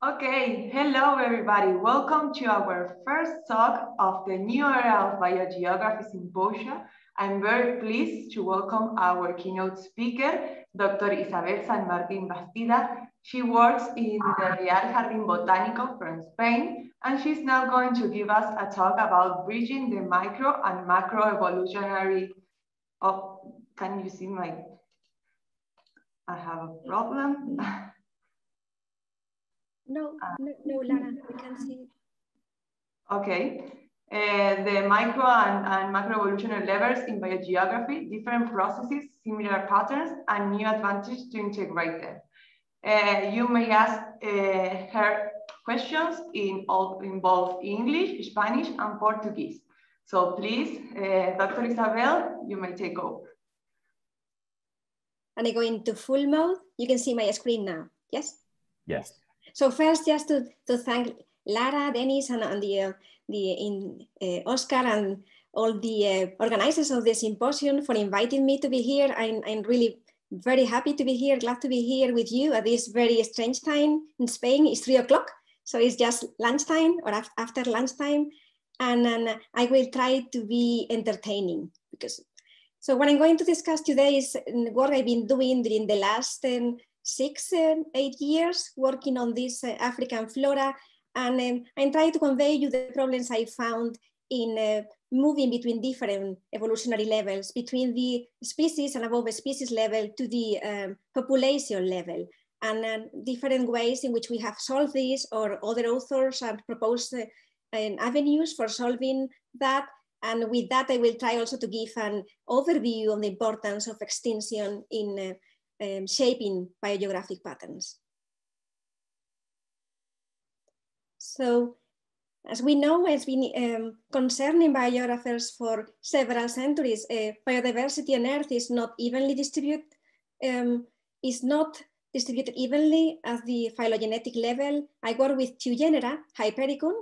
Okay, hello everybody. Welcome to our first talk of the New Era of Biogeography symposia. I'm very pleased to welcome our keynote speaker, Dr. Isabel San Martin Bastida. She works in the Real Jardín Botánico from Spain, and she's now going to give us a talk about bridging the micro and macro evolutionary. Oh, can you see my, I have a problem. Ah. No, no, no we can see. Okay. Uh, the micro and, and macro evolutionary levels in biogeography, different processes, similar patterns, and new advantages to integrate them. Uh, you may ask uh, her questions in, all, in both English, Spanish, and Portuguese. So please, Dr. Isabel, you may take over. And I go into full mode. You can see my screen now, yes? Yes. So first, just to, to thank Lara, Dennis, and, and the, uh, the in, uh, Oscar and all the uh, organizers of the symposium for inviting me to be here. I'm, I'm really very happy to be here, glad to be here with you at this very strange time in Spain. It's three o'clock, so it's just lunchtime or af after lunchtime. And, and I will try to be entertaining because so what I'm going to discuss today is mm, what I've been doing during the last um, six, eight years working on this uh, African flora. And um, I'm trying to convey you the problems I found in uh, moving between different evolutionary levels, between the species and above species level to the um, population level, and uh, different ways in which we have solved this, or other authors have proposed uh, avenues for solving that. And with that, I will try also to give an overview on the importance of extinction in uh, um, shaping biogeographic patterns. So as we know, it's been um, concerning biogeographers for several centuries. Uh, biodiversity on Earth is not evenly distributed, um, is not distributed evenly at the phylogenetic level. I work with two genera, Hypericum,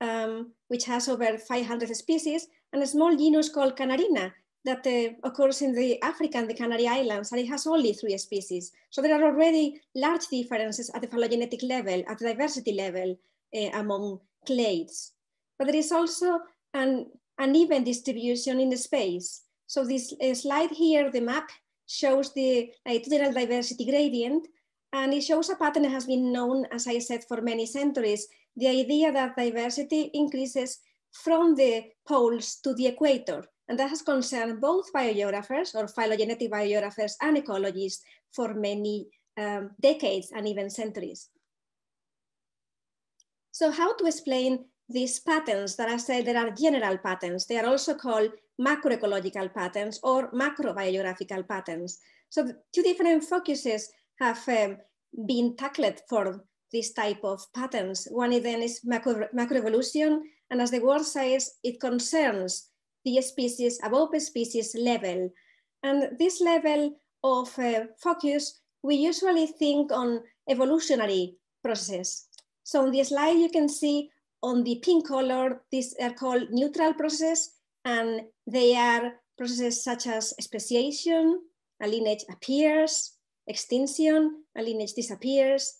um, which has over 500 species, and a small genus called Canarina, that uh, occurs in the Africa and the Canary Islands, and it has only three species. So there are already large differences at the phylogenetic level, at the diversity level uh, among clades. But there is also an uneven distribution in the space. So this uh, slide here, the map shows the longitudinal diversity gradient, and it shows a pattern that has been known, as I said, for many centuries. The idea that diversity increases from the poles to the equator. And that has concerned both biogeographers or phylogenetic biogeographers and ecologists for many um, decades and even centuries. So how to explain these patterns that I said there are general patterns. They are also called macroecological patterns or macrobiographical patterns. So two different focuses have um, been tackled for this type of patterns. One of them is macro macroevolution and as the word says, it concerns the species above species level. And this level of uh, focus, we usually think on evolutionary process. So on the slide, you can see on the pink color, these are called neutral process, and they are processes such as speciation, a lineage appears, extinction, a lineage disappears,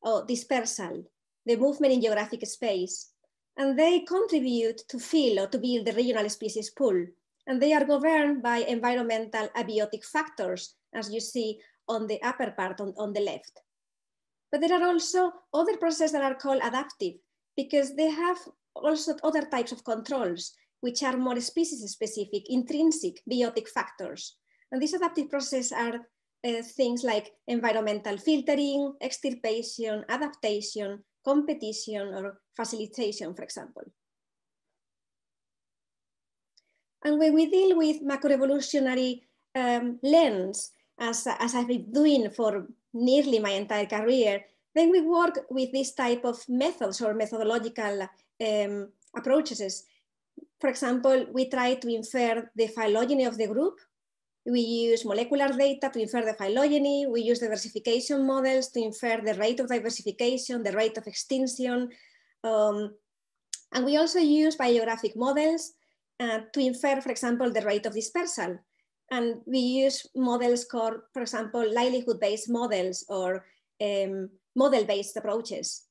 or dispersal, the movement in geographic space and they contribute to fill or to build the regional species pool. And they are governed by environmental abiotic factors, as you see on the upper part on, on the left. But there are also other processes that are called adaptive because they have also other types of controls which are more species specific, intrinsic biotic factors. And these adaptive processes are uh, things like environmental filtering, extirpation, adaptation, competition or facilitation, for example. And when we deal with macroevolutionary um, lens, as, as I've been doing for nearly my entire career, then we work with this type of methods or methodological um, approaches. For example, we try to infer the phylogeny of the group we use molecular data to infer the phylogeny. We use diversification models to infer the rate of diversification, the rate of extinction. Um, and we also use biogeographic models uh, to infer, for example, the rate of dispersal. And we use models called, for example, likelihood-based models or um, model-based approaches.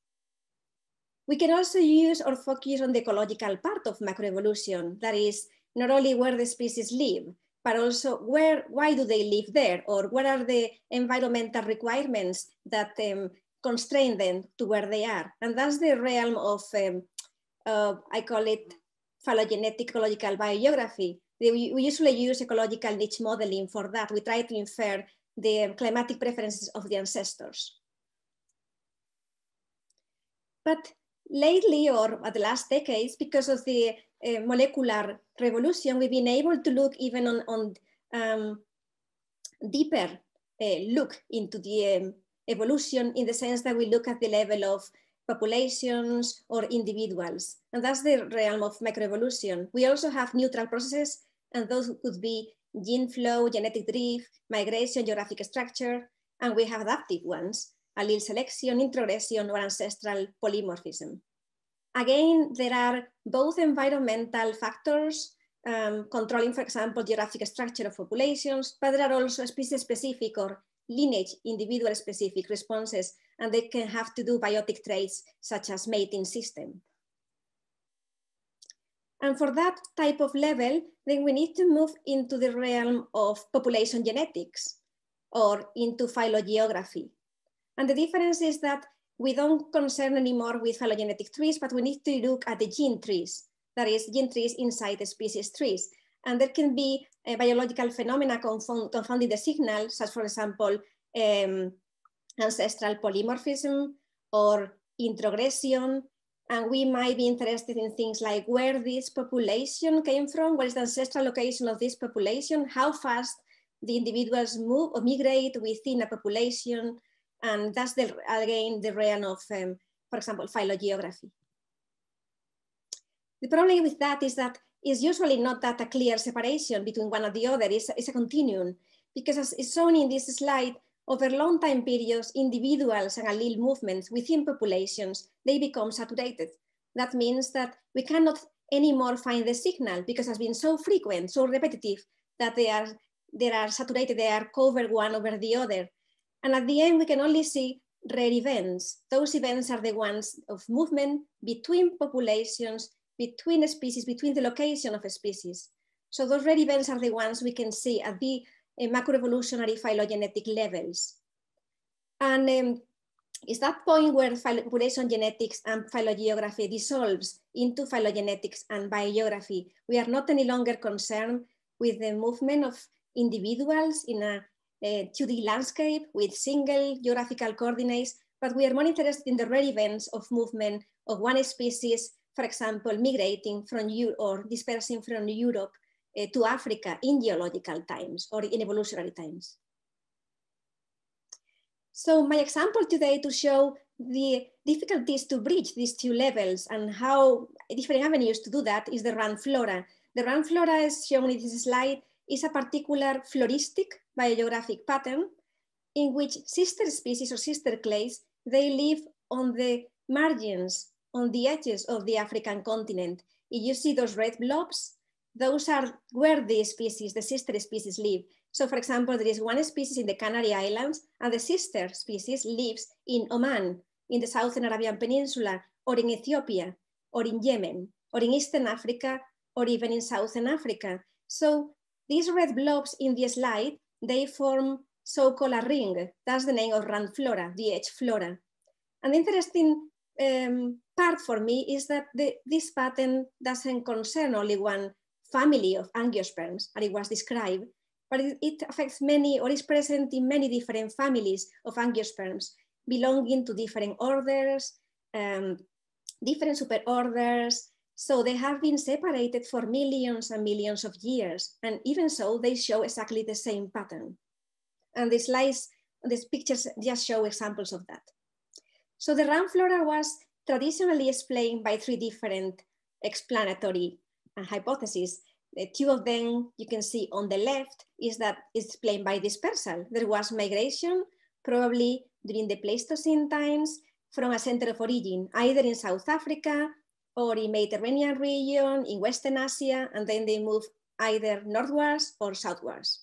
We can also use or focus on the ecological part of macroevolution, that is, not only where the species live, but also where, why do they live there or what are the environmental requirements that um, constrain them to where they are. And that's the realm of, um, uh, I call it phylogenetic ecological biogeography. We usually use ecological niche modeling for that. We try to infer the climatic preferences of the ancestors. But lately, or at the last decades, because of the uh, molecular revolution, we've been able to look even on, on um, deeper uh, look into the um, evolution in the sense that we look at the level of populations or individuals. And that's the realm of microevolution. We also have neutral processes, and those could be gene flow, genetic drift, migration, geographic structure, and we have adaptive ones, allele selection, introgression, or ancestral polymorphism. Again, there are both environmental factors, um, controlling, for example, geographic structure of populations, but there are also species-specific or lineage, individual-specific responses, and they can have to do biotic traits such as mating system. And for that type of level, then we need to move into the realm of population genetics or into phylogeography. And the difference is that we don't concern anymore with phylogenetic trees, but we need to look at the gene trees, that is gene trees inside the species trees. And there can be eh, biological phenomena confound, confounding the signal, such for example, um, ancestral polymorphism or introgression. And we might be interested in things like where this population came from, where is the ancestral location of this population, how fast the individuals move or migrate within a population, and um, that's the, again the realm of, um, for example, phylogeography. The problem with that is that it's usually not that a clear separation between one and the other, it's, it's a continuum. Because as is shown in this slide, over long time periods, individuals and allele movements within populations, they become saturated. That means that we cannot anymore find the signal because it's been so frequent, so repetitive that they are, they are saturated, they are covered one over the other. And at the end, we can only see rare events. Those events are the ones of movement between populations, between species, between the location of species. So those rare events are the ones we can see at the uh, macroevolutionary phylogenetic levels. And um, it's that point where population genetics and phylogeography dissolves into phylogenetics and biogeography. We are not any longer concerned with the movement of individuals in a 2D uh, landscape with single geographical coordinates, but we are more interested in the relevance of movement of one species, for example, migrating from Europe or dispersing from Europe uh, to Africa in geological times or in evolutionary times. So my example today to show the difficulties to bridge these two levels and how different avenues to do that is the run flora. The run flora as shown in this slide is a particular floristic biogeographic pattern in which sister species or sister clades, they live on the margins, on the edges of the African continent. If you see those red blobs, those are where the species, the sister species live. So for example, there is one species in the Canary Islands and the sister species lives in Oman, in the Southern Arabian Peninsula, or in Ethiopia, or in Yemen, or in Eastern Africa, or even in Southern Africa. So these red blobs in the slide they form so-called a ring. That's the name of the DH flora. An interesting um, part for me is that the, this pattern doesn't concern only one family of angiosperms, as it was described, but it, it affects many or is present in many different families of angiosperms belonging to different orders, um, different superorders, so they have been separated for millions and millions of years, and even so, they show exactly the same pattern. And these slides, these pictures just show examples of that. So the RAM flora was traditionally explained by three different explanatory uh, hypotheses. The two of them you can see on the left is that it's explained by dispersal. There was migration, probably during the Pleistocene times, from a center of origin, either in South Africa or in Mediterranean region, in Western Asia, and then they move either northwards or southwards.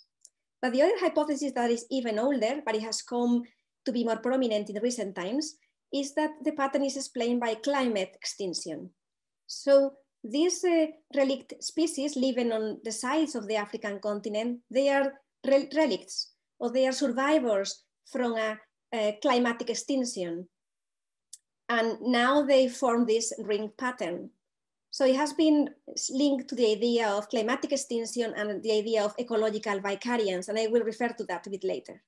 But the other hypothesis that is even older, but it has come to be more prominent in recent times, is that the pattern is explained by climate extinction. So these uh, relict species living on the sides of the African continent, they are rel relicts or they are survivors from a, a climatic extinction and now they form this ring pattern. So it has been linked to the idea of climatic extinction and the idea of ecological vicariance, and I will refer to that a bit later.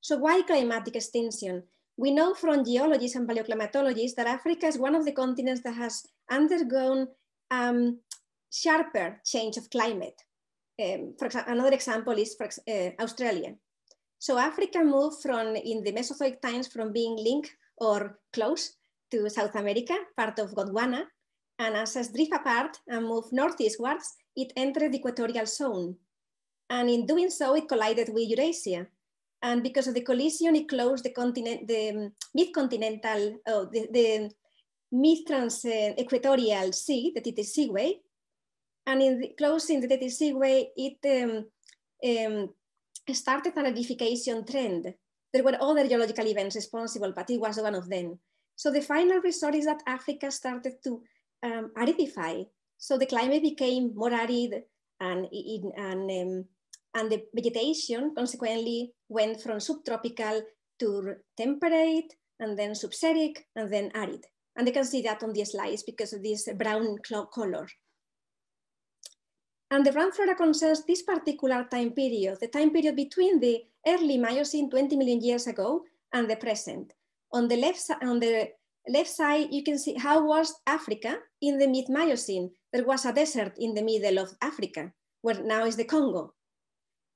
So why climatic extinction? We know from geologists and paleoclimatologists that Africa is one of the continents that has undergone um, sharper change of climate. Um, for another example is for, uh, Australia. So Africa moved from, in the Mesozoic times, from being linked or close to South America, part of Gondwana, and as it drift apart and moved northeastwards, it entered the equatorial zone. And in doing so, it collided with Eurasia. And because of the collision, it closed the continent, the mid-continental, oh, the, the mid-trans-equatorial sea, the Titi Seaway. And in the, closing the Titi Seaway, it um, um, started an edification trend there were other geological events responsible, but it was one of them. So the final result is that Africa started to um, aridify. So the climate became more arid and, in, and, um, and the vegetation consequently went from subtropical to temperate and then subseric and then arid. And they can see that on the slides because of this brown color. And the run flora concerns this particular time period, the time period between the early Miocene 20 million years ago and the present. On the left, on the left side, you can see how was Africa in the mid-Miocene. There was a desert in the middle of Africa, where now is the Congo.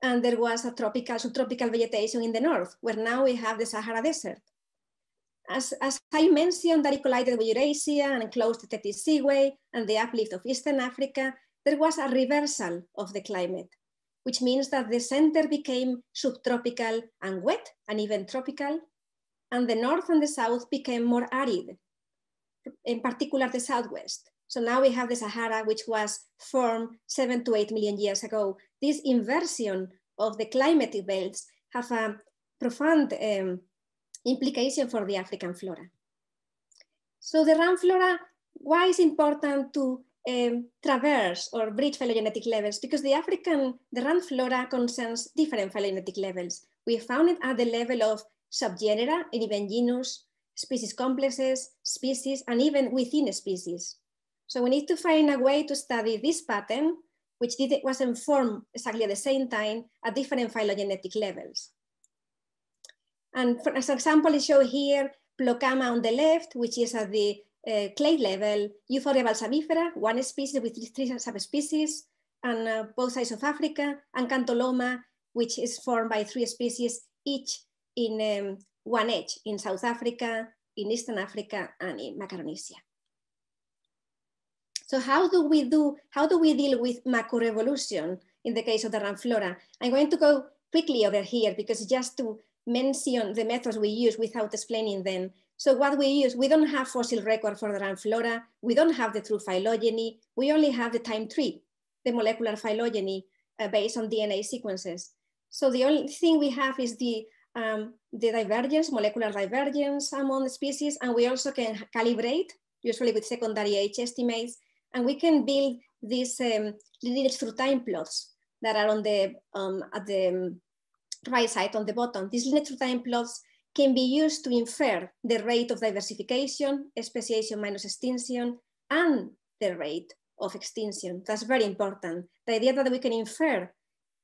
And there was a tropical, subtropical vegetation in the north, where now we have the Sahara Desert. As, as I mentioned, that it collided with Eurasia and closed the Tethys Seaway and the uplift of Eastern Africa there was a reversal of the climate, which means that the center became subtropical and wet and even tropical, and the north and the south became more arid, in particular the southwest. So now we have the Sahara, which was formed seven to eight million years ago. This inversion of the climatic belts have a profound um, implication for the African flora. So the RAM flora, why is important to um, traverse or bridge phylogenetic levels because the African, the rand flora concerns different phylogenetic levels. We found it at the level of subgenera and even genus, species complexes, species, and even within species. So we need to find a way to study this pattern, which did, was formed exactly at the same time at different phylogenetic levels. And for, as an example is shown here, Plocama on the left, which is at the uh, clay level, Euphoria balsamifera, one species with three subspecies, and uh, both sides of Africa, and Cantoloma, which is formed by three species, each in um, one edge in South Africa, in Eastern Africa, and in Macaronesia. So how do we do, how do we deal with macroevolution in the case of the flora? I'm going to go quickly over here because just to mention the methods we use without explaining them, so what we use, we don't have fossil record for the ram flora. We don't have the true phylogeny. We only have the time tree, the molecular phylogeny uh, based on DNA sequences. So the only thing we have is the, um, the divergence, molecular divergence among the species. And we also can calibrate, usually with secondary age estimates. And we can build these um, lineage through time plots that are on the, um, at the um, right side on the bottom. These lineage through time plots can be used to infer the rate of diversification, speciation minus extinction, and the rate of extinction. That's very important. The idea that we can infer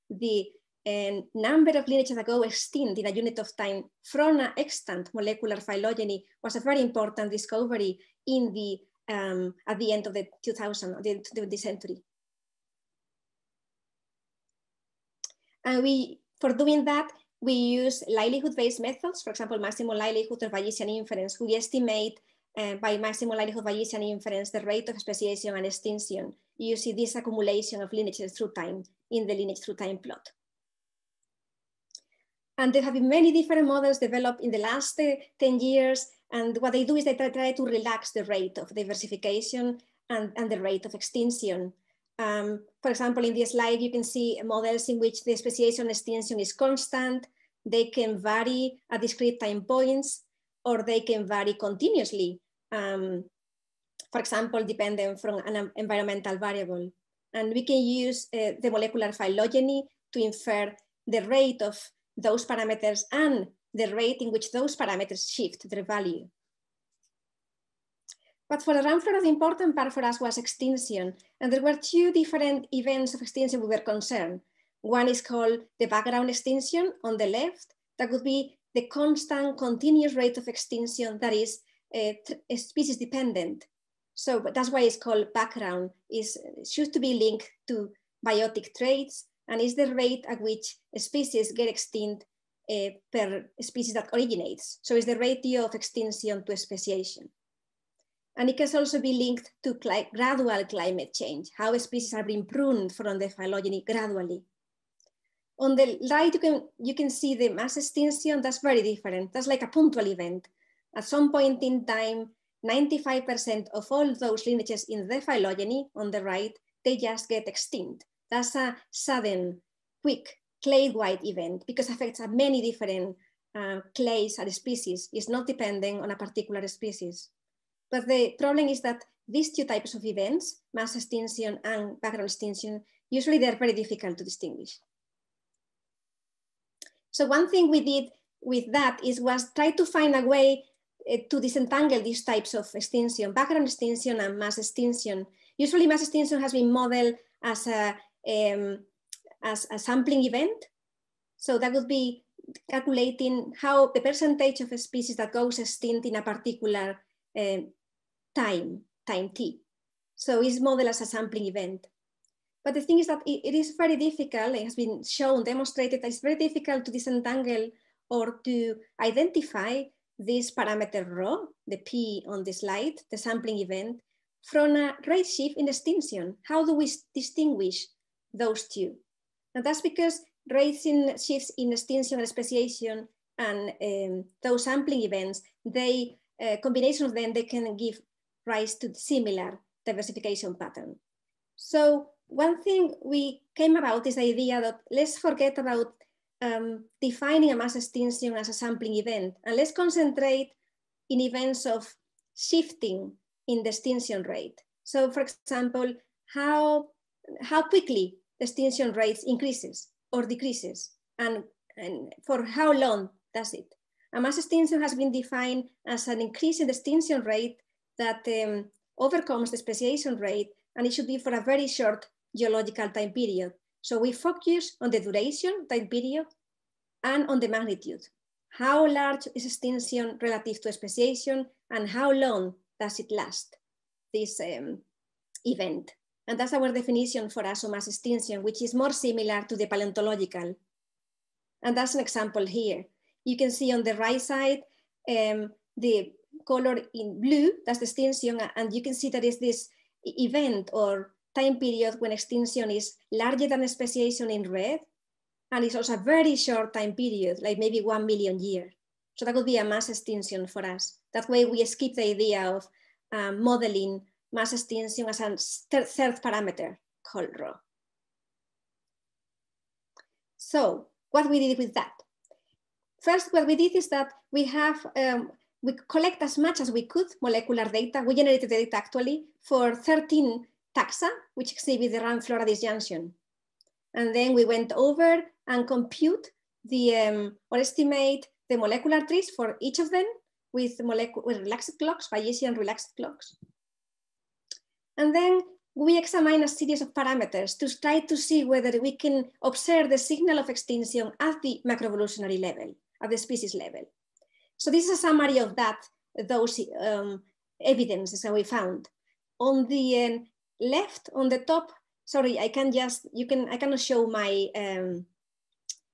the eh, number of lineages that go extinct in a unit of time from an extant molecular phylogeny was a very important discovery in the um, at the end of the 2000, the century. And we, for doing that, we use likelihood-based methods, for example, maximum likelihood or Bayesian inference. We estimate uh, by maximum likelihood Bayesian inference the rate of speciation and extinction You see this accumulation of lineages through time in the lineage through time plot. And there have been many different models developed in the last uh, 10 years. And what they do is they try, try to relax the rate of diversification and, and the rate of extinction. Um, for example, in this slide, you can see models in which the speciation extinction is constant they can vary at discrete time points or they can vary continuously, um, for example, dependent from an environmental variable. And we can use uh, the molecular phylogeny to infer the rate of those parameters and the rate in which those parameters shift their value. But for the round flora, the important part for us was extinction. And there were two different events of extinction we were concerned. One is called the background extinction on the left. That would be the constant continuous rate of extinction that is uh, species dependent. So but that's why it's called background. Is should to be linked to biotic traits and is the rate at which species get extinct uh, per species that originates. So it's the ratio of extinction to speciation. And it can also be linked to cli gradual climate change, how species are being pruned from the phylogeny gradually on the right you can you can see the mass extinction that's very different that's like a punctual event at some point in time 95% of all those lineages in the phylogeny on the right they just get extinct that's a sudden quick clay wide event because affects many different uh, clays and species it's not depending on a particular species but the problem is that these two types of events mass extinction and background extinction usually they're very difficult to distinguish so one thing we did with that is was try to find a way uh, to disentangle these types of extinction, background extinction and mass extinction. Usually mass extinction has been modeled as a, um, as a sampling event. So that would be calculating how the percentage of a species that goes extinct in a particular uh, time, time t. So it's modeled as a sampling event. But the thing is that it, it is very difficult, it has been shown, demonstrated, that it's very difficult to disentangle or to identify this parameter rho, the P on the slide, the sampling event, from a rate shift in extinction. How do we distinguish those two? And that's because rates in shifts in extinction and speciation and um, those sampling events, they uh, combination of them, they can give rise to similar diversification pattern. So one thing we came about is the idea that let's forget about um, defining a mass extinction as a sampling event, and let's concentrate in events of shifting in the extinction rate. So for example, how, how quickly the extinction rate increases or decreases, and, and for how long does it? A mass extinction has been defined as an increase in the extinction rate that um, overcomes the speciation rate, and it should be for a very short geological time period. So we focus on the duration, time period, and on the magnitude. How large is extinction relative to speciation and how long does it last, this um, event? And that's our definition for mass extinction, which is more similar to the paleontological. And that's an example here. You can see on the right side, um, the color in blue, that's the extinction, and you can see that is this event or time period when extinction is larger than speciation in red, and it's also a very short time period, like maybe 1 million years. So that would be a mass extinction for us. That way we skip the idea of um, modeling mass extinction as a third, third parameter called rho. So what we did with that? First, what we did is that we have, um, we collect as much as we could molecular data. We generated the data actually for 13 taxa, which exhibit the RAM flora disjunction. And then we went over and compute the, um, or estimate the molecular trees for each of them with, with relaxed clocks, Bayesian relaxed clocks. And then we examine a series of parameters to try to see whether we can observe the signal of extinction at the macroevolutionary level, at the species level. So this is a summary of that, those um, evidences that we found. On the um, left on the top, sorry, I can just, you can, I cannot show my, um,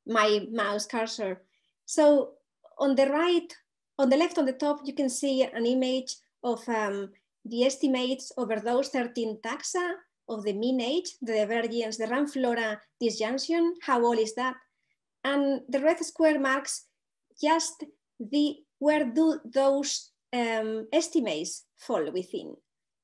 my mouse cursor. So on the right, on the left on the top, you can see an image of um, the estimates over those 13 taxa of the mean age, the divergence, the flora disjunction, how old is that? And the red square marks just the where do those um, estimates fall within.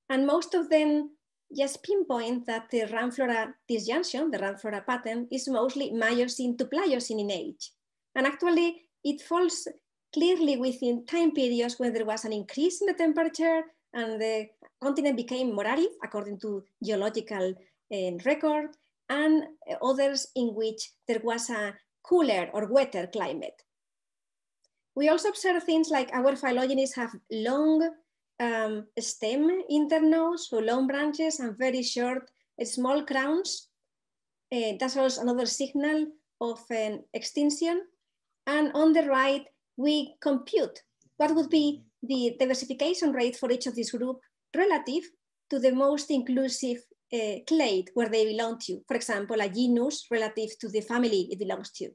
And most of them just pinpoint that the flora disjunction, the flora pattern, is mostly myosin to pliocene in age. And actually, it falls clearly within time periods when there was an increase in the temperature and the continent became more arid, according to geological uh, record, and others in which there was a cooler or wetter climate. We also observe things like our phylogenies have long um, stem internodes so long branches and very short uh, small crowns. Uh, that's also another signal of an extinction. And on the right, we compute what would be the diversification rate for each of these group relative to the most inclusive uh, clade where they belong to. For example, a genus relative to the family it belongs to.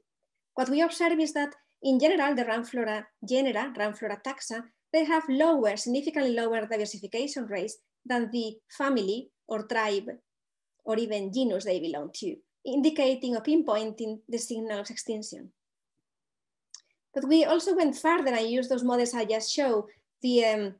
What we observe is that in general, the flora genera, flora taxa, they have lower, significantly lower diversification rates than the family or tribe or even genus they belong to, indicating or pinpointing the signal of extinction. But we also went further and used those models I just showed the, um,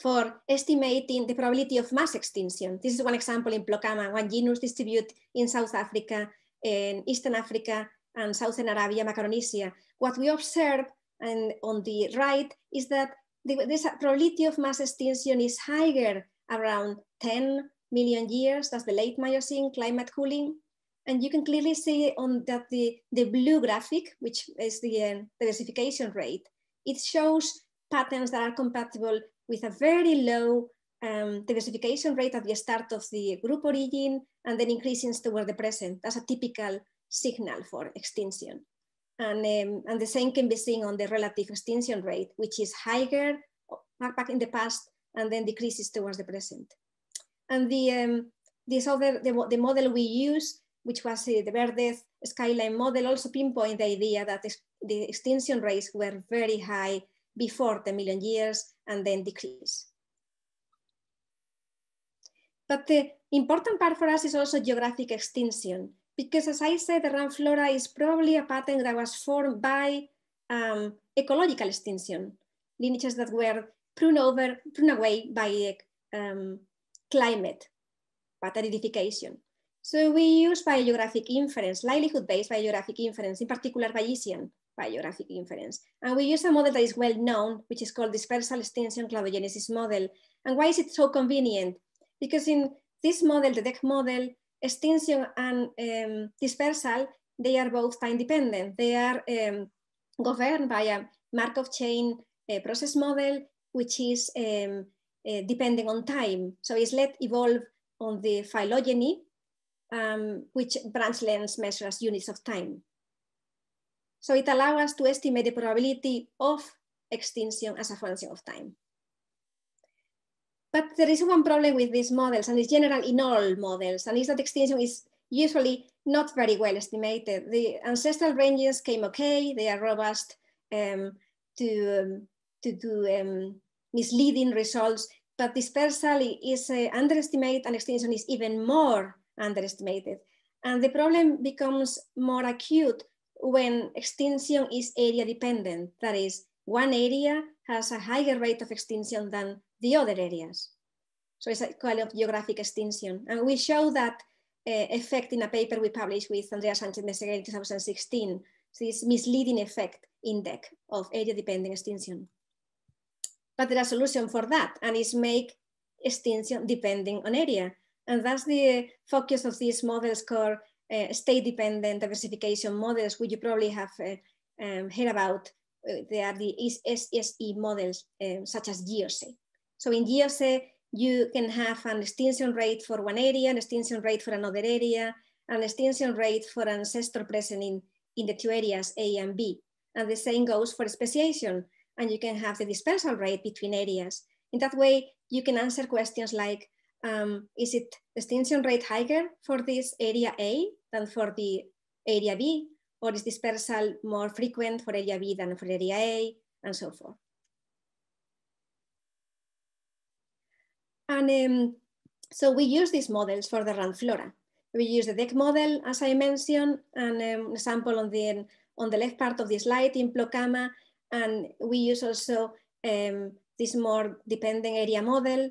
for estimating the probability of mass extinction. This is one example in Plokama, one genus distributed in South Africa, in Eastern Africa, and Southern Arabia, Macaronesia. What we observe and on the right is that the, this probability of mass extinction is higher around 10 million years, that's the late Miocene climate cooling. And you can clearly see on that the, the blue graphic, which is the uh, diversification rate, it shows patterns that are compatible with a very low um, diversification rate at the start of the group origin and then increasing toward the present. That's a typical signal for extinction. And, um, and the same can be seen on the relative extinction rate, which is higher back in the past and then decreases towards the present. And the, um, this other, the, the model we use, which was uh, the Verdes skyline model, also pinpoint the idea that the extinction rates were very high before 10 million years and then decrease. But the important part for us is also geographic extinction because as I said, the ram flora is probably a pattern that was formed by um, ecological extinction, lineages that were pruned over, pruned away by um, climate pattern identification. So we use biogeographic inference, likelihood-based biographic inference, in particular Bayesian biographic inference. And we use a model that is well known, which is called dispersal extinction cladogenesis model. And why is it so convenient? Because in this model, the DEC model, extinction and um, dispersal, they are both time dependent. They are um, governed by a Markov chain uh, process model, which is um, uh, depending on time. So it's let evolve on the phylogeny, um, which branch lengths measure as units of time. So it allows us to estimate the probability of extinction as a function of time. But there is one problem with these models, and it's general in all models, and is that extinction is usually not very well estimated. The ancestral ranges came okay, they are robust um, to, um, to do um, misleading results, but dispersal is uh, underestimated and extinction is even more underestimated. And the problem becomes more acute when extinction is area dependent, that is, one area has a higher rate of extinction than the other areas. So it's a kind of geographic extinction. And we show that uh, effect in a paper we published with Andrea Sanchez Meseguer in 2016. So this misleading effect index of area-dependent extinction. But there are solutions for that, and it's make extinction depending on area. And that's the focus of these models called uh, state-dependent diversification models, which you probably have uh, um, heard about there are the SSE models um, such as GSE. So in GSE, you can have an extinction rate for one area, an extinction rate for another area, an extinction rate for ancestor present in, in the two areas A and B. And the same goes for speciation, and you can have the dispersal rate between areas. In that way, you can answer questions like, um, is it extinction rate higher for this area A than for the area B? or is dispersal more frequent for area B than for area A, and so forth. And um, so we use these models for the rand flora. We use the deck model, as I mentioned, and um, an example on the, on the left part of the slide in Plocama, and we use also um, this more dependent area model.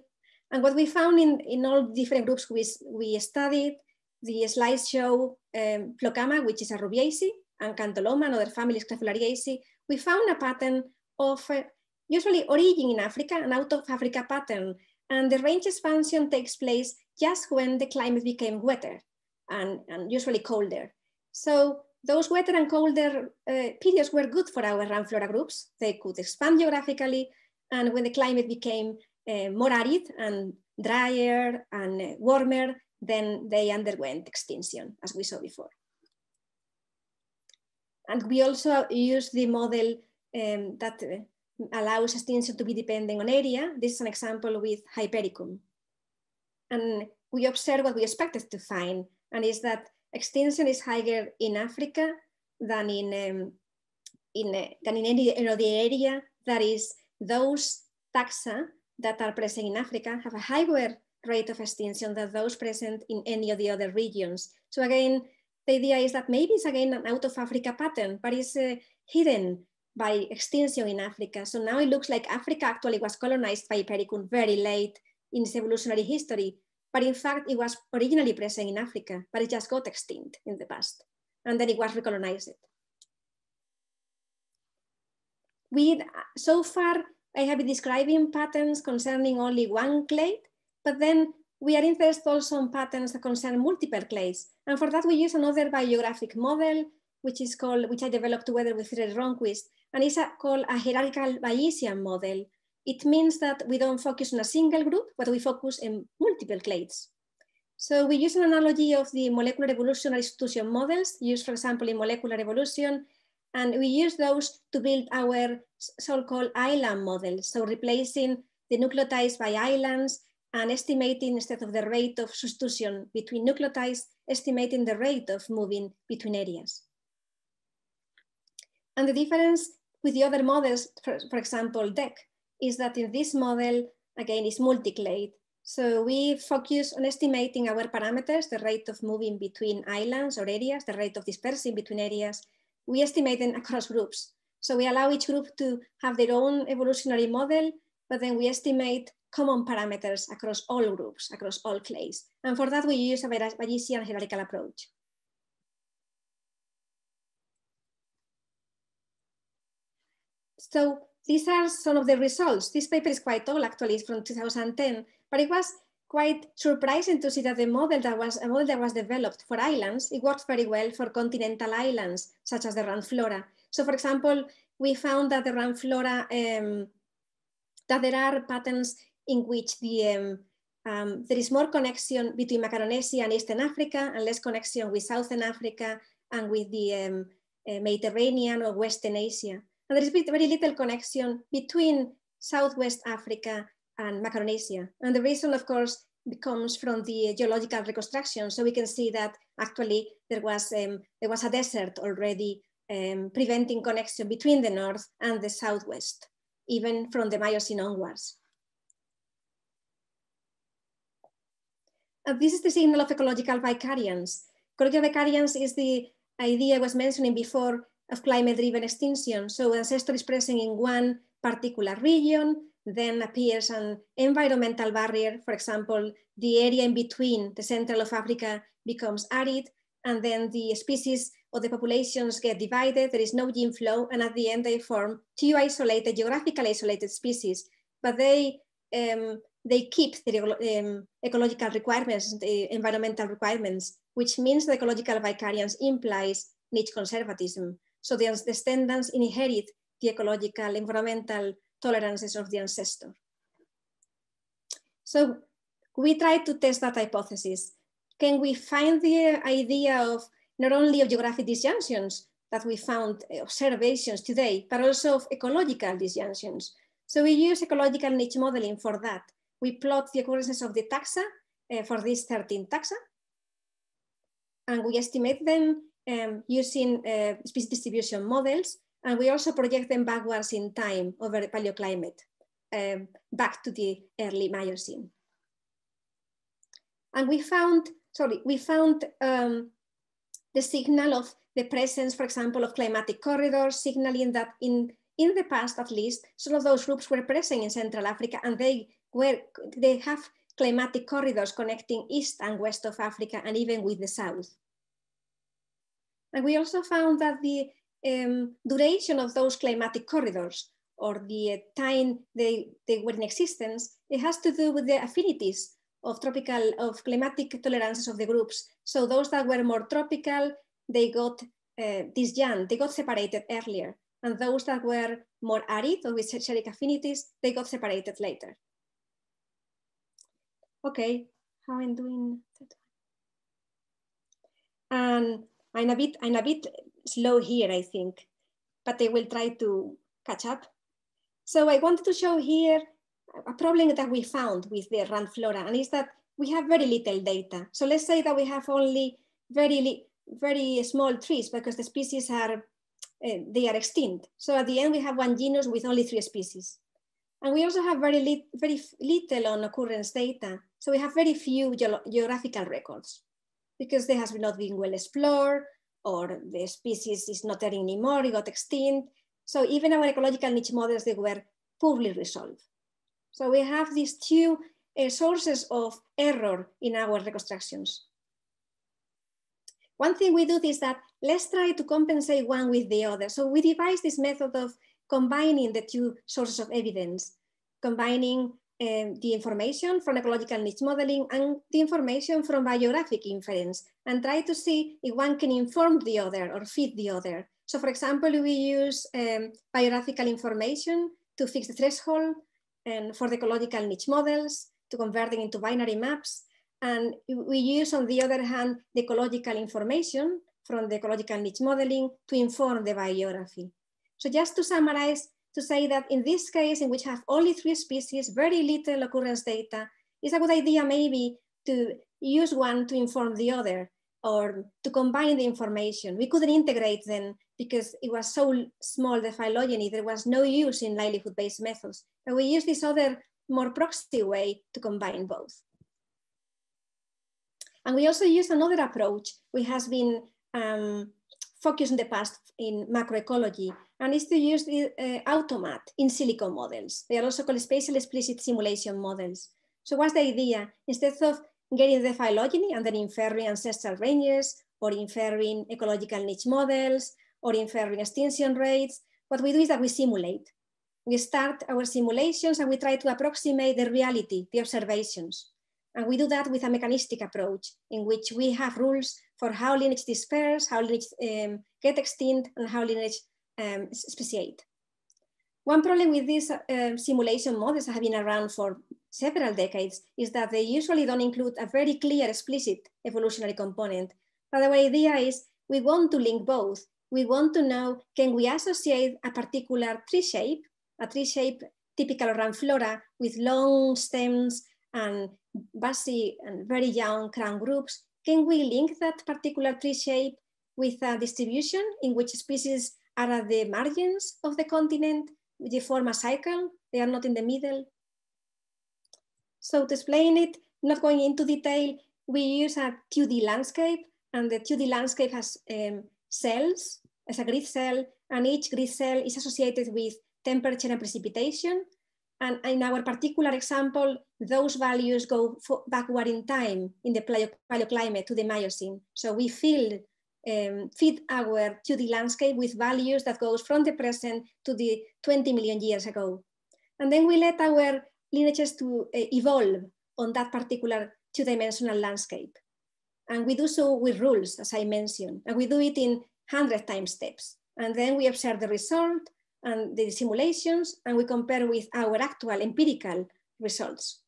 And what we found in, in all different groups we, we studied, the slides show um, Plocama, which is a rubiaceae, and Cantaloma and other families, Scrofulariaceae, we found a pattern of uh, usually origin in Africa and out of Africa pattern. And the range expansion takes place just when the climate became wetter and, and usually colder. So those wetter and colder uh, periods were good for our ram flora groups. They could expand geographically. And when the climate became uh, more arid and drier and uh, warmer, then they underwent extinction, as we saw before. And we also use the model um, that uh, allows extinction to be dependent on area. This is an example with Hypericum. And we observe what we expected to find, and is that extinction is higher in Africa than in, um, in, uh, than in any you know, the area that is those taxa that are present in Africa have a higher rate of extinction than those present in any of the other regions. So again, the idea is that maybe it's again an out of Africa pattern, but it's uh, hidden by extinction in Africa. So now it looks like Africa actually was colonized by Pericun very late in its evolutionary history, but in fact, it was originally present in Africa, but it just got extinct in the past, and then it was recolonized. With uh, so far, I have been describing patterns concerning only one clade, but then we are interested also in patterns that concern multiple clades. And for that, we use another biographic model, which is called, which I developed together with Fred Ronquist, and it's a, called a hierarchical Bayesian model. It means that we don't focus on a single group, but we focus in multiple clades. So we use an analogy of the molecular evolutionary institution models used, for example, in molecular evolution, and we use those to build our so-called island model. So replacing the nucleotides by islands and estimating instead of the rate of substitution between nucleotides, estimating the rate of moving between areas. And the difference with the other models, for, for example, DEC, is that in this model, again, is multiclade. So we focus on estimating our parameters, the rate of moving between islands or areas, the rate of dispersing between areas. We estimate them across groups. So we allow each group to have their own evolutionary model, but then we estimate common parameters across all groups, across all clays. And for that, we use a Bayesian hierarchical approach. So these are some of the results. This paper is quite old, actually, it's from 2010, but it was quite surprising to see that the model that was a model that was developed for islands, it worked very well for continental islands, such as the Flora. So for example, we found that the Rand um, that there are patterns in which the, um, um, there is more connection between Macaronesia and Eastern Africa and less connection with Southern Africa and with the um, uh, Mediterranean or Western Asia. And there is very little connection between Southwest Africa and Macaronesia. And the reason, of course, comes from the geological reconstruction. So we can see that actually there was, um, there was a desert already um, preventing connection between the north and the southwest, even from the Miocene onwards. Uh, this is the signal of ecological vicariance. Ecological vicariance is the idea I was mentioning before of climate-driven extinction. So ancestor is present in one particular region, then appears an environmental barrier. For example, the area in between the central of Africa becomes arid, and then the species or the populations get divided. There is no gene flow, and at the end they form two isolated, geographically isolated species. But they um, they keep the um, ecological requirements, the environmental requirements, which means the ecological vicariance implies niche conservatism. So the descendants inherit the ecological, environmental tolerances of the ancestor. So we tried to test that hypothesis. Can we find the idea of not only of geographic disjunctions that we found observations today, but also of ecological disjunctions? So we use ecological niche modeling for that we plot the occurrences of the taxa uh, for these 13 taxa. And we estimate them um, using uh, species distribution models. And we also project them backwards in time over the paleoclimate, um, back to the early Miocene. And we found, sorry, we found um, the signal of the presence, for example, of climatic corridors, signaling that in, in the past, at least, some of those groups were present in Central Africa and they where they have climatic corridors connecting East and West of Africa and even with the South. And we also found that the um, duration of those climatic corridors or the time they, they were in existence, it has to do with the affinities of tropical, of climatic tolerances of the groups. So those that were more tropical, they got uh, disjunct, they got separated earlier. And those that were more arid or with sharing affinities, they got separated later okay, how I'm doing that one. And I'm a bit, I'm a bit slow here, I think, but I will try to catch up. So I wanted to show here a problem that we found with the rand flora, and is that we have very little data. So let's say that we have only very, very small trees because the species are, uh, they are extinct. So at the end, we have one genus with only three species. And we also have very, li very little on occurrence data. So we have very few ge- geographical records because they has not been well explored or the species is not there anymore, it got extinct. So even our ecological niche models, they were poorly resolved. So we have these two uh, sources of error in our reconstructions. One thing we do is that let's try to compensate one with the other. So we devise this method of combining the two sources of evidence, combining um, the information from ecological niche modeling and the information from biographic inference and try to see if one can inform the other or feed the other. So for example, we use um, biographical information to fix the threshold and for the ecological niche models to convert them into binary maps. And we use, on the other hand, the ecological information from the ecological niche modeling to inform the biography. So just to summarize, to say that in this case, in which have only three species, very little occurrence data, it's a good idea maybe to use one to inform the other or to combine the information. We couldn't integrate them because it was so small, the phylogeny, there was no use in livelihood-based methods. But we use this other more proxy way to combine both. And we also use another approach which has been um, Focus in the past in macroecology and is to use the uh, automat in silico models. They are also called spatial explicit simulation models. So what's the idea? Instead of getting the phylogeny and then inferring ancestral ranges or inferring ecological niche models or inferring extinction rates, what we do is that we simulate. We start our simulations and we try to approximate the reality, the observations. And we do that with a mechanistic approach in which we have rules for how lineage disperse, how lineage um, get extinct, and how lineage um, speciate. One problem with these uh, um, simulation models that have been around for several decades is that they usually don't include a very clear, explicit evolutionary component. But the idea is we want to link both. We want to know, can we associate a particular tree shape, a tree shape typical around flora with long stems and BASI and very young crown groups, can we link that particular tree shape with a distribution in which species are at the margins of the continent? They form a cycle, they are not in the middle. So to explain it, not going into detail, we use a 2D landscape and the 2D landscape has um, cells, as a grid cell, and each grid cell is associated with temperature and precipitation. And in our particular example, those values go backward in time in the paleoclimate to the Miocene. So we feel um, our 2D landscape with values that goes from the present to the 20 million years ago. And then we let our lineages to uh, evolve on that particular two-dimensional landscape. And we do so with rules, as I mentioned, and we do it in 100 time steps. And then we observe the result, and the simulations, and we compare with our actual empirical results.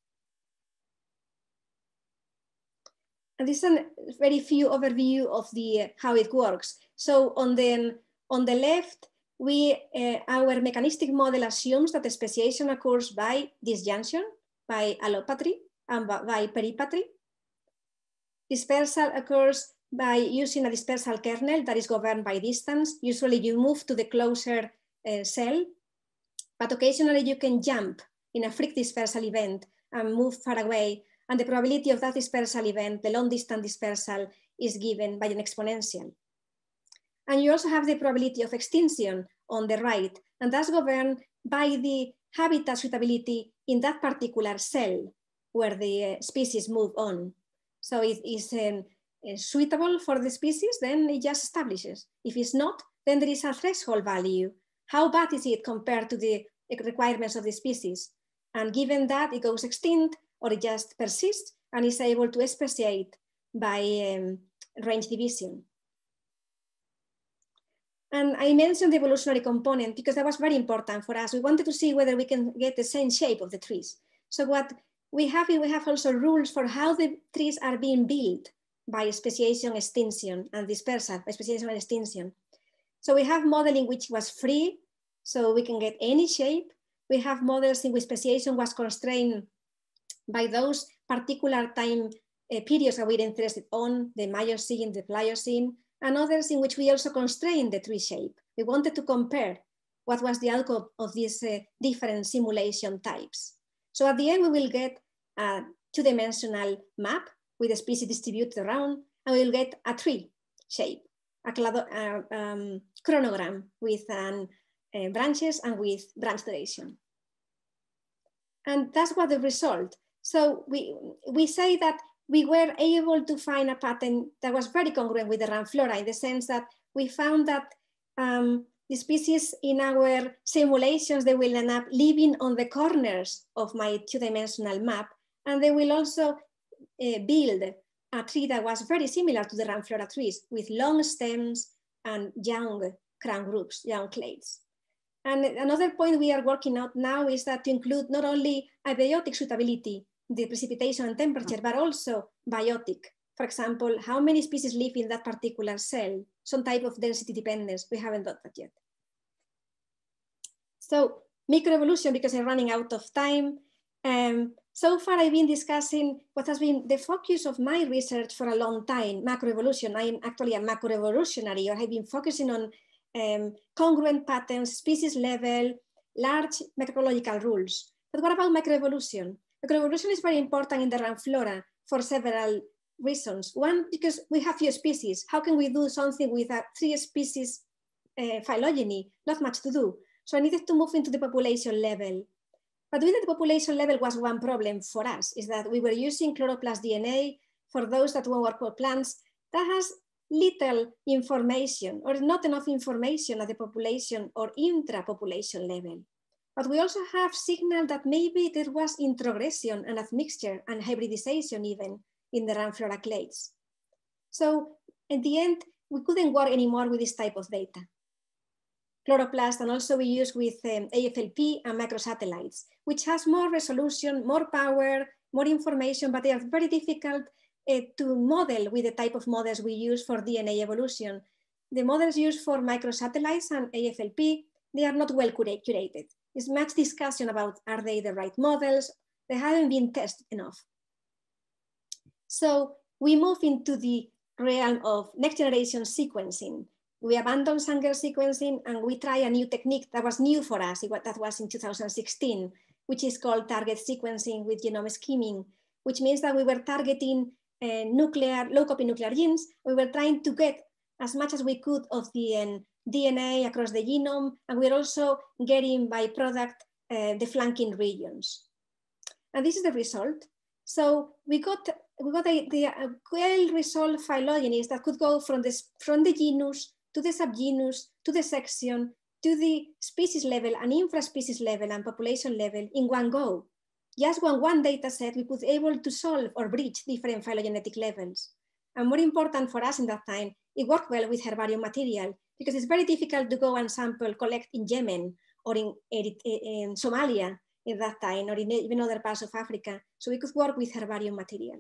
And this is a very few overview of the how it works. So on the, on the left, we, uh, our mechanistic model assumes that the speciation occurs by disjunction, by allopatry, and by peripatry. Dispersal occurs by using a dispersal kernel that is governed by distance. Usually you move to the closer Eh, cell, but occasionally you can jump in a freak dispersal event and move far away. And the probability of that dispersal event, the long distance dispersal, is given by an exponential. And you also have the probability of extinction on the right, and that's governed by the habitat suitability in that particular cell where the eh, species move on. So it is um, eh, suitable for the species, then it just establishes. If it's not, then there is a threshold value how bad is it compared to the requirements of the species? And given that it goes extinct or it just persists and is able to speciate by um, range division. And I mentioned the evolutionary component because that was very important for us. We wanted to see whether we can get the same shape of the trees. So what we have is we have also rules for how the trees are being built by speciation, extinction, and dispersal, by speciation and extinction. So we have modeling which was free, so we can get any shape. We have models in which speciation was constrained by those particular time uh, periods that we're interested on, the Miocene, the Pliocene, and others in which we also constrained the tree shape. We wanted to compare what was the outcome of these uh, different simulation types. So at the end, we will get a two-dimensional map with a species distributed around, and we will get a tree shape a uh, um, chronogram with an, uh, branches and with branch duration. And that's what the result. So we, we say that we were able to find a pattern that was very congruent with the RAM flora in the sense that we found that um, the species in our simulations, they will end up living on the corners of my two-dimensional map, and they will also uh, build a tree that was very similar to the Ramflora trees with long stems and young crown groups, young clades. And another point we are working out now is that to include not only abiotic suitability, the precipitation and temperature, but also biotic. For example, how many species live in that particular cell? Some type of density dependence. We haven't done that yet. So microevolution, because I'm running out of time, um, so far, I've been discussing what has been the focus of my research for a long time, macroevolution. I'm actually a macroevolutionary, or I've been focusing on um, congruent patterns, species level, large macroecological rules. But what about microevolution? Microevolution is very important in the RAM flora for several reasons. One, because we have few species. How can we do something with a three species uh, phylogeny? Not much to do. So I needed to move into the population level. But doing the population level was one problem for us, is that we were using chloroplast DNA for those that won't work with plants that has little information or not enough information at the population or intra-population level. But we also have signal that maybe there was introgression and admixture and hybridization even in the Ranflora clades. So at the end, we couldn't work anymore with this type of data chloroplast, and also we use with um, AFLP and microsatellites, which has more resolution, more power, more information, but they are very difficult uh, to model with the type of models we use for DNA evolution. The models used for microsatellites and AFLP, they are not well curated. There's much discussion about are they the right models? They haven't been tested enough. So we move into the realm of next generation sequencing we abandoned Sanger sequencing and we try a new technique that was new for us, that was in 2016, which is called target sequencing with genome skimming, which means that we were targeting uh, nuclear, low copy nuclear genes. We were trying to get as much as we could of the eh, DNA across the genome, and we're also getting by product uh, eh, the flanking regions. And this is the result. So we got we got the, uh, well-resolved phylogenies that could go from this from the genus to the subgenus, to the section, to the species level and infraspecies level and population level in one go. Just when one data set, we could able to solve or bridge different phylogenetic levels. And more important for us in that time, it worked well with herbarium material because it's very difficult to go and sample collect in Yemen or in, eh, eh, in Somalia in that time or in even other parts of Africa. So we could work with herbarium material.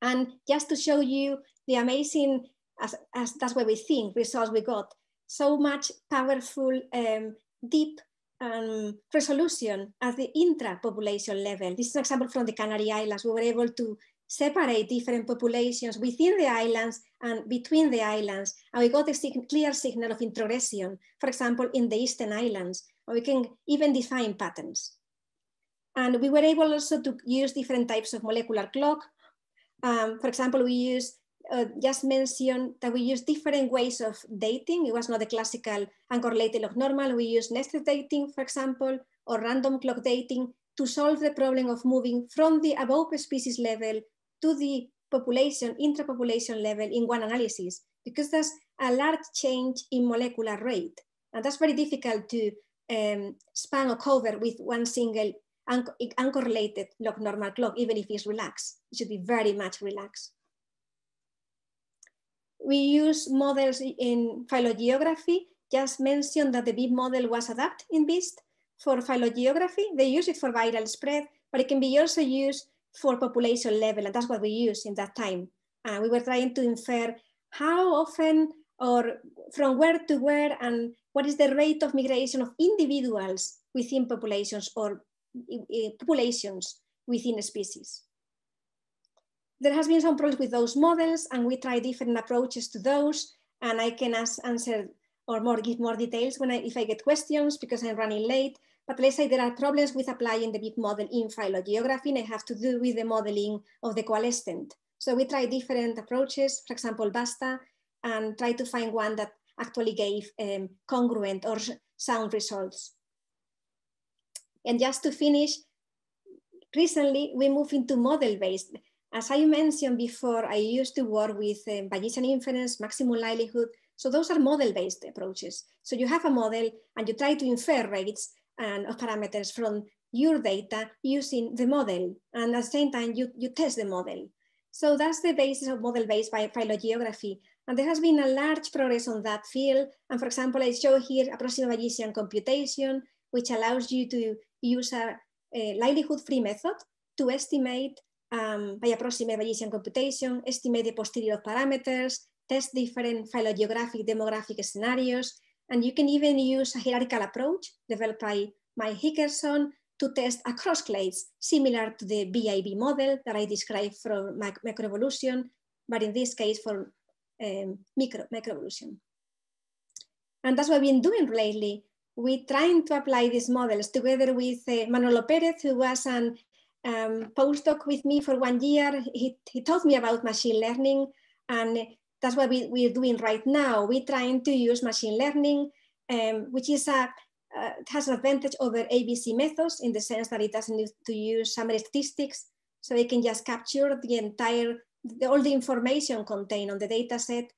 And just to show you the amazing as, as that's where we think results we got. So much powerful, um, deep um, resolution at the intra-population level. This is an example from the Canary Islands. We were able to separate different populations within the islands and between the islands. And we got a sig clear signal of introgression, for example, in the Eastern Islands. And we can even define patterns. And we were able also to use different types of molecular clock. Um, for example, we use uh, just mentioned that we use different ways of dating. It was not the classical uncorrelated log normal. We use nested dating, for example, or random clock dating to solve the problem of moving from the above species level to the population, intra-population level in one analysis, because there's a large change in molecular rate. And that's very difficult to um, span or cover with one single un uncorrelated log normal clock, even if it's relaxed. It should be very much relaxed we use models in phylogeography. Just mentioned that the BIB model was adapted in BIST for phylogeography. They use it for viral spread, but it can be also used for population level, and that's what we use in that time. And uh, we were trying to infer how often or from where to where and what is the rate of migration of individuals within populations or populations within species there has been some problems with those models and we try different approaches to those and I can ask, answer or more give more details when I, if I get questions because I'm running late. But let's say there are problems with applying the big model in phylogeography and I have to do with the modeling of the coalescent. So we try different approaches, for example, BASTA, and try to find one that actually gave um, congruent or sound results. And just to finish, recently we moved into model-based as I mentioned before, I used to work with um, Bayesian inference, maximum likelihood. So those are model-based approaches. So you have a model and you try to infer rates and parameters from your data using the model. And at the same time, you, you test the model. So that's the basis of model-based phylogeography. And there has been a large progress on that field. And for example, I show here approximate Bayesian computation, which allows you to use a, a likelihood-free method to estimate um, by approximate Bayesian computation, estimate the posterior parameters, test different phylogeographic demographic scenarios, and you can even use a hierarchical approach developed by Mike Hickerson to test across clades, similar to the BIB model that I described from microevolution, but in this case for um, micro, microevolution. And that's what we've been doing lately. We're trying to apply these models together with uh, Manolo Perez, who was an um, postdoc with me for one year. He, he taught me about machine learning, and that's what we, we're doing right now. We're trying to use machine learning, um, which is a uh, has an advantage over ABC methods in the sense that it doesn't need to use summary statistics, so it can just capture the entire, the, all the information contained on the data set.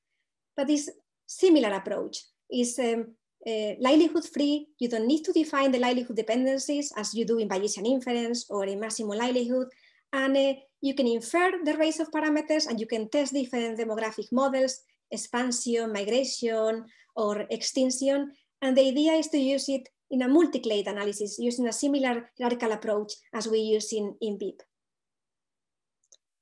But this similar approach is um, Eh, likelihood free, you don't need to define the likelihood dependencies as you do in Bayesian inference or in maximum likelihood. And uh, you can infer the rates of parameters and you can test different demographic models, expansion, migration, or extinction. And the idea is to use it in a multi-clade analysis using a similar hierarchical approach as we use in, in BIP.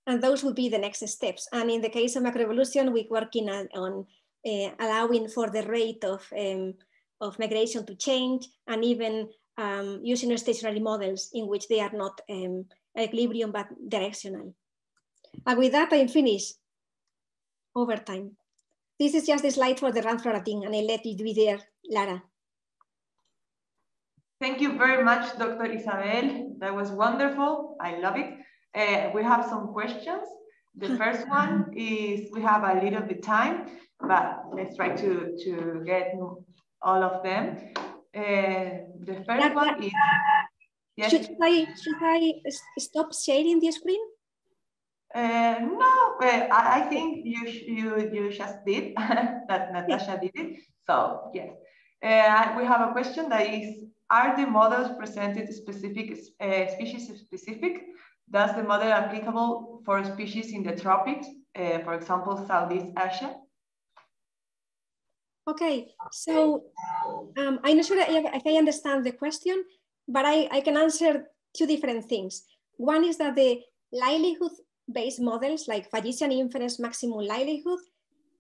And those would be the next steps. And in the case of macroevolution, we are working on uh, allowing for the rate of um, of migration to change and even um, using stationary models in which they are not um, equilibrium but directional. And with that, I'm finished. Over time. This is just the slide for the for a team, and I let it be there, Lara. Thank you very much, Dr. Isabel. That was wonderful. I love it. Uh, we have some questions. The first one is we have a little bit time, but let's try to, to get all of them. Uh, the first that, one is... Yes. Should I should I stop sharing the screen? Uh, no, well, eh, I, I think you you you just did that. Natasha did it. So yes, uh, we have a question that is: Are the models presented specific uh, species specific? Does the model applicable for species in the tropics, for example, Southeast Asia? Okay, so um, I'm not sure if I understand the question, but I, I can answer two different things. One is that the likelihood-based models like Bayesian inference maximum likelihood,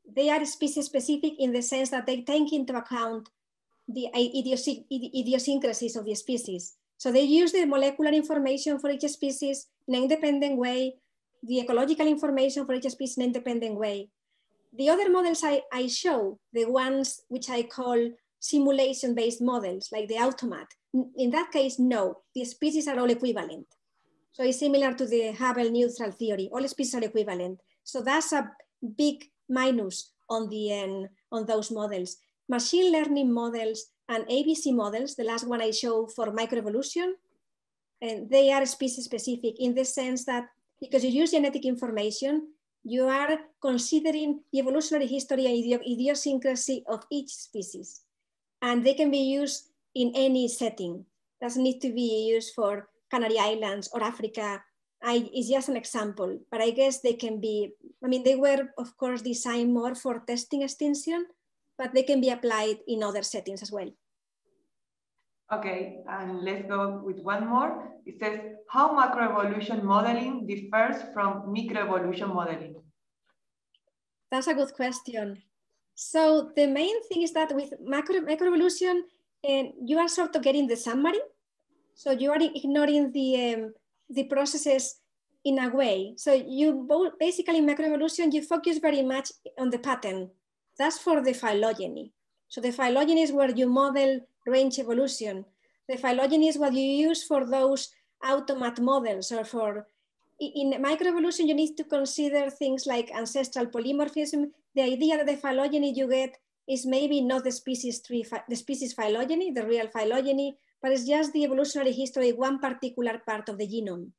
they are species-specific in the sense that they take into account the idiosy idiosyncrasies of the species. So they use the molecular information for each species in an independent way, the ecological information for each species in an independent way the other models I, I show, the ones which I call simulation-based models, like the automat, in that case, no, the species are all equivalent. So it's similar to the Hubble neutral theory, all species are equivalent. So that's a big minus on the end, um, on those models. Machine learning models and ABC models, the last one I show for microevolution, and they are species specific in the sense that because you use genetic information, you are considering the evolutionary history and idiosyncrasy of each species. And they can be used in any setting. Doesn't need to be used for Canary Islands or Africa. I, it's just an example, but I guess they can be, I mean, they were of course designed more for testing extinction, but they can be applied in other settings as well. Okay, and let's go with one more. It says, how macroevolution modeling differs from microevolution modeling? That's a good question. So the main thing is that with macro, macroevolution, uh, you are sort of getting the summary. So you are ignoring the, um, the processes in a way. So you both, basically in macroevolution, you focus very much on the pattern. That's for the phylogeny. So the phylogeny is where you model range evolution. The phylogeny is what you use for those automat models or for in microevolution, you need to consider things like ancestral polymorphism. The idea that the phylogeny you get is maybe not the species tree, the species phylogeny, the real phylogeny, but it's just the evolutionary history, one particular part of the genome.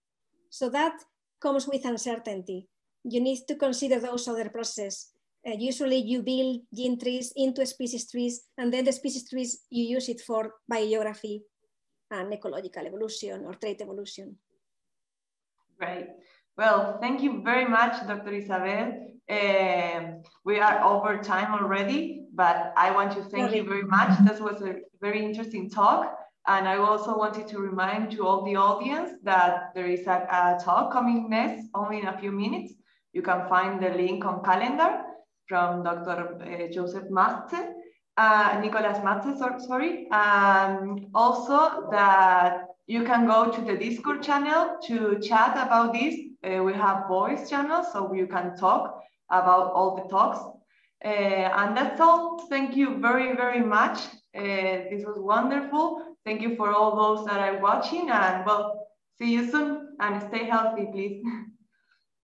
So that comes with uncertainty. You need to consider those other processes. Uh, usually you build gene trees into species trees, and then the species trees, you use it for biogeography and ecological evolution or trait evolution. Great. Well, thank you very much, Dr. Isabel. Um, we are over time already, but I want to thank okay. you very much. This was a very interesting talk. And I also wanted to remind to all the audience that there is a, a talk coming next, only in a few minutes. You can find the link on calendar from Dr. Eh, Joseph Matze, uh, Nicolas Matze, sorry. Um, also that you can go to the Discord channel to chat about this. Uh, we have voice channel, so you can talk about all the talks. Uh, and that's all. Thank you very, very much. this was wonderful. Thank you for all those that are watching and well, see you soon and stay healthy, please.